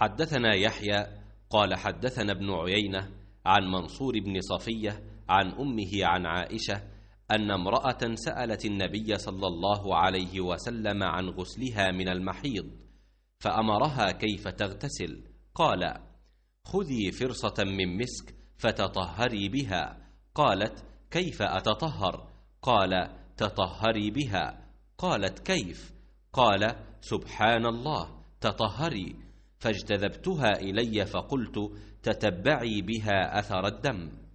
حدثنا يحيى قال حدثنا ابن عيينة عن منصور بن صفية عن أمه عن عائشة أن امرأة سألت النبي صلى الله عليه وسلم عن غسلها من المحيض فأمرها كيف تغتسل قال خذي فرصة من مسك فتطهري بها قالت كيف أتطهر قال تطهري بها قالت كيف قال سبحان الله تطهري فاجتذبتها الي فقلت تتبعي بها اثر الدم